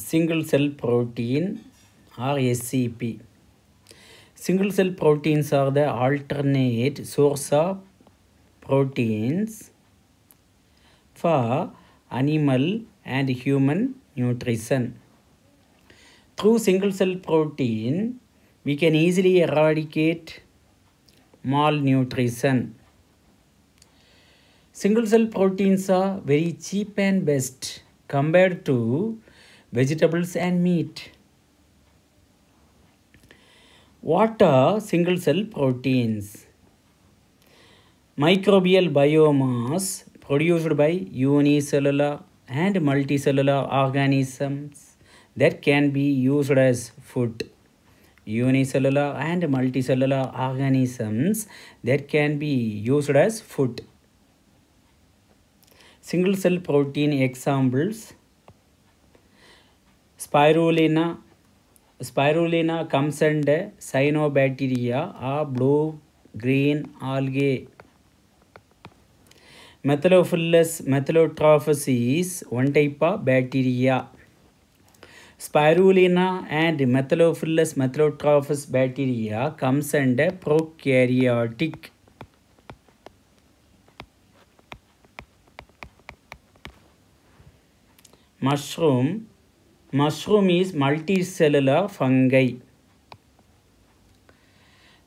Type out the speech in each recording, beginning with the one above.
single cell protein or SCP. Single cell proteins are the alternate source of proteins for animal and human nutrition. Through single cell protein, we can easily eradicate malnutrition. Single cell proteins are very cheap and best compared to vegetables and meat. What are single cell proteins? Microbial biomass produced by unicellular and multicellular organisms that can be used as food. Unicellular and multicellular organisms that can be used as food. Single cell protein examples स्पायरोना स्पायरोना comes under cyanobacteria or blue green algae. Methylophilus methylotrophus is one type of bacteria. Spirulina and Methylophilus methylotrophus bacteria comes under prokaryotic. Mushroom Mushroom is multicellular fungi.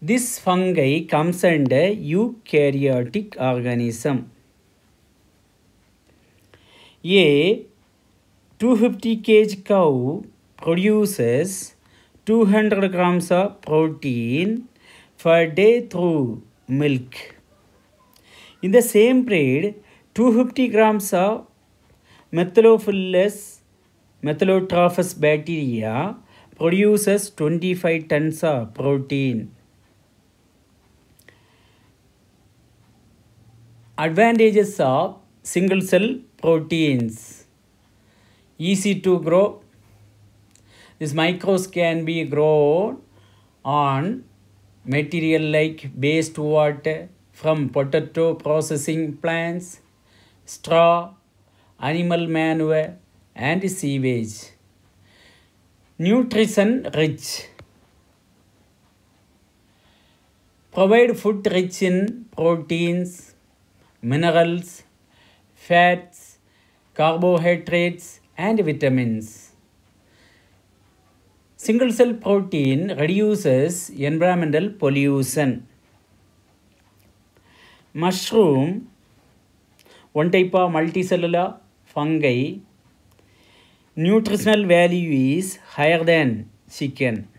This fungi comes under eukaryotic organism. A 250 kg cow produces 200 grams of protein per day through milk. In the same breed, 250 grams of methylophilus. Methylotrophus bacteria produces 25 tons of protein. Advantages of single cell proteins. Easy to grow. These microbes can be grown on material like waste water from potato processing plants, straw, animal manure, and sewage. Nutrition rich. Provide food rich in proteins, minerals, fats, carbohydrates, and vitamins. Single cell protein reduces environmental pollution. Mushroom, one type of multicellular fungi nutritional value is higher than chicken